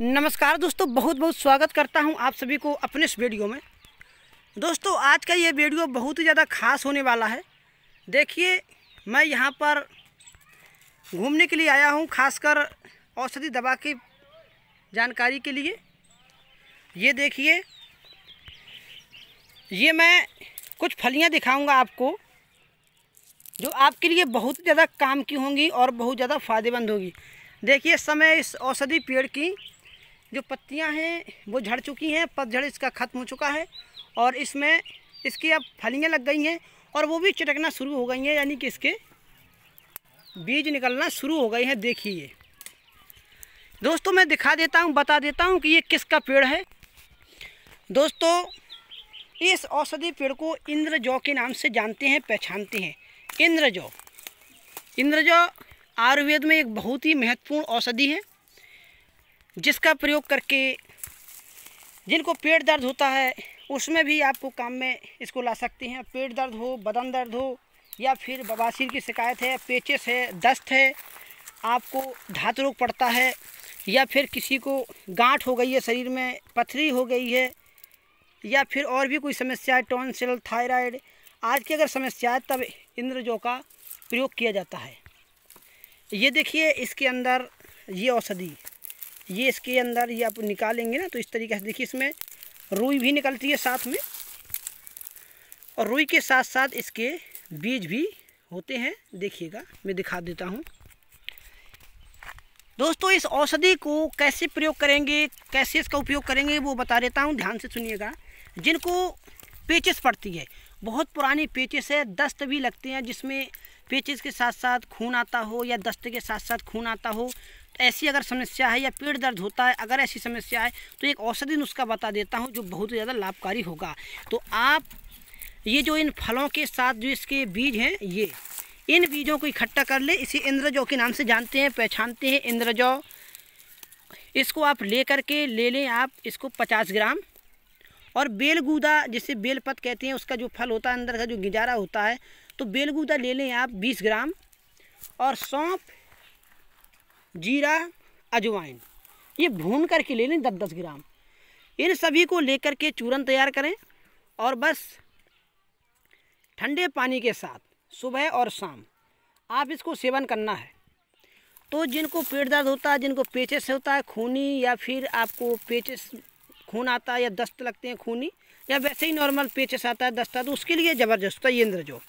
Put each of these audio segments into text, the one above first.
नमस्कार दोस्तों बहुत बहुत स्वागत करता हूं आप सभी को अपने इस वीडियो में दोस्तों आज का ये वीडियो बहुत ही ज़्यादा खास होने वाला है देखिए मैं यहाँ पर घूमने के लिए आया हूँ खासकर औषधि दवा की जानकारी के लिए ये देखिए ये मैं कुछ फलियाँ दिखाऊँगा आपको जो आपके लिए बहुत ज़्यादा काम की होंगी और बहुत ज़्यादा फ़ायदेमंद होगी देखिए समय इस औषधि पेड़ की जो पत्तियां हैं वो झड़ चुकी हैं पतझड़ इसका ख़त्म हो चुका है और इसमें इसकी अब फलियां लग गई हैं और वो भी चटकना शुरू हो गई हैं यानी कि इसके बीज निकलना शुरू हो गए हैं देखिए दोस्तों मैं दिखा देता हूँ बता देता हूँ कि ये किसका पेड़ है दोस्तों इस औषधि पेड़ को इंद्रजौ के नाम से जानते हैं पहचानते हैं इंद्रजौ इंद्रजौ आयुर्वेद में एक बहुत ही महत्वपूर्ण औषधि है जिसका प्रयोग करके जिनको पेट दर्द होता है उसमें भी आपको काम में इसको ला सकते हैं पेट दर्द हो बदन दर्द हो या फिर बवासीर की शिकायत है पेचेस है दस्त है आपको धातु रोग पड़ता है या फिर किसी को गांठ हो गई है शरीर में पथरी हो गई है या फिर और भी कोई समस्या है टॉन्सिल थायराइड आज की अगर समस्या है तब जो का प्रयोग किया जाता है ये देखिए इसके अंदर ये औषधि ये इसके अंदर ये आप निकालेंगे ना तो इस तरीके से देखिए इसमें रुई भी निकलती है साथ में और रुई के साथ साथ इसके बीज भी होते हैं देखिएगा मैं दिखा देता हूँ दोस्तों इस औषधि को कैसे प्रयोग करेंगे कैसे इसका उपयोग करेंगे वो बता देता हूँ ध्यान से सुनिएगा जिनको पेचिस पड़ती है बहुत पुराने पेचेस है दस्त भी लगते हैं जिसमें पेचेस के साथ साथ खून आता हो या दस्त के साथ साथ खून आता हो तो ऐसी अगर समस्या है या पेट दर्द होता है अगर ऐसी समस्या है तो एक औषधि नुस्खा बता देता हूँ जो बहुत ज़्यादा लाभकारी होगा तो आप ये जो इन फलों के साथ जो इसके बीज हैं ये इन बीजों को इकट्ठा कर ले इसे इंद्रजौ के नाम से जानते हैं पहचानते हैं इंद्रजौ इसको आप ले करके ले लें आप इसको पचास ग्राम और बेलगूदा जिसे बेलपत कहते हैं उसका जो फल होता है अंदर का जो गिजारा होता है तो बेलगूदा ले लें आप बीस ग्राम और सौंप जीरा अजवाइन ये भून करके ले लें दस दस ग्राम इन सभी को लेकर के चूरन तैयार करें और बस ठंडे पानी के साथ सुबह और शाम आप इसको सेवन करना है तो जिनको पेट दर्द होता है जिनको पेचिस होता है खूनी या फिर आपको पेचिस खून आता है या दस्त लगते हैं खूनी या वैसे ही नॉर्मल पेचस आता है दस्त तो उसके लिए ज़बरदस्त है ये इंद्रजो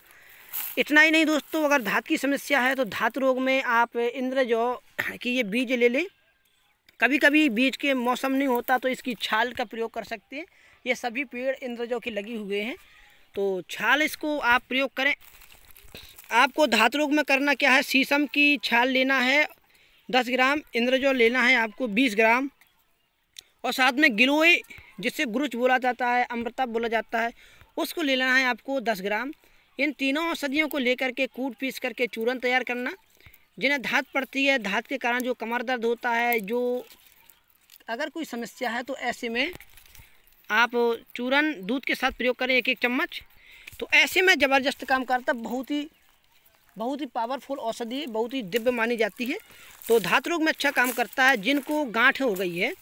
इतना ही नहीं दोस्तों अगर धात की समस्या है तो धात रोग में आप इंद्र जो की ये बीज ले लें कभी कभी बीज के मौसम नहीं होता तो इसकी छाल का प्रयोग कर सकते हैं ये सभी पेड़ इंद्रजो के लगे हुए हैं तो छाल इसको आप प्रयोग करें आपको धात रोग में करना क्या है शीशम की छाल लेना है दस ग्राम इंद्रजो लेना है आपको बीस ग्राम और साथ में गिलोय जिससे गुरुच बोला जाता है अमृता बोला जाता है उसको ले लेना है आपको दस ग्राम इन तीनों औषधियों को लेकर के कूट पीस करके चूरन तैयार करना जिन्हें धात पड़ती है धात के कारण जो कमर दर्द होता है जो अगर कोई समस्या है तो ऐसे में आप चूरन दूध के साथ प्रयोग करें एक एक चम्मच तो ऐसे में ज़बरदस्त काम करता बहुत ही बहुत ही पावरफुल औषधि बहुत ही दिव्य मानी जाती है तो धात रोग में अच्छा काम करता है जिनको गांठ हो गई है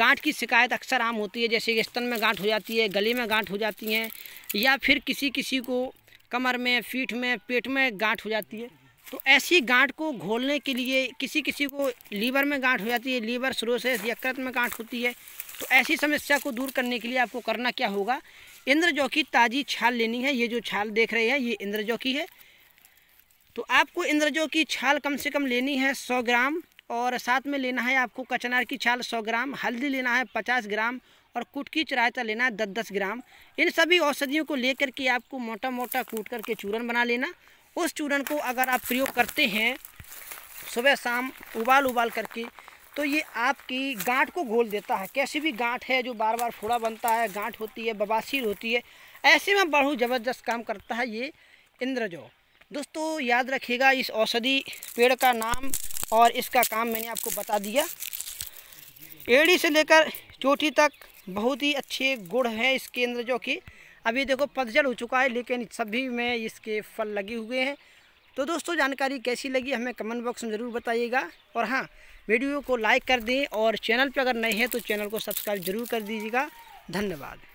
गांठ की शिकायत अक्सर आम होती है जैसे कि स्तन में गांठ हो जाती है गले में गांठ हो जाती है या फिर किसी किसी को कमर में पीठ में पेट में गांठ हो जाती है तो ऐसी गांठ को घोलने के लिए किसी किसी को लीवर में गांठ हो जाती है लीवर सरोसे यकृत में गांठ होती है तो ऐसी समस्या को दूर करने के लिए आपको करना क्या होगा इंद्रजौ की ताज़ी छाल लेनी है ये जो छाल देख रहे हैं ये इंद्रजौ की है तो आपको इंद्रजो की छाल कम से कम लेनी है सौ ग्राम और साथ में लेना है आपको कचनार की छाल सौ ग्राम हल्दी लेना है पचास ग्राम और कुटकी चरायता लेना है दस दस ग्राम इन सभी औषधियों को लेकर के आपको मोटा मोटा कूट करके चूरन बना लेना उस चूरन को अगर आप प्रयोग करते हैं सुबह शाम उबाल उबाल करके तो ये आपकी गांठ को घोल देता है कैसी भी गांठ है जो बार बार फोड़ा बनता है गांठ होती है बबासीर होती है ऐसे में बहुत ज़बरदस्त काम करता है ये इंद्रजो दोस्तों याद रखिएगा इस औषधि पेड़ का नाम और इसका काम मैंने आपको बता दिया एड़ी से लेकर चोटी तक बहुत ही अच्छे गुड़ हैं इसके अंदर जो कि अभी देखो पतझड़ हो चुका है लेकिन सभी में इसके फल लगे हुए हैं तो दोस्तों जानकारी कैसी लगी हमें कमेंट बॉक्स में ज़रूर बताइएगा और हाँ वीडियो को लाइक कर दें और चैनल पर अगर नए हैं तो चैनल को सब्सक्राइब ज़रूर कर दीजिएगा धन्यवाद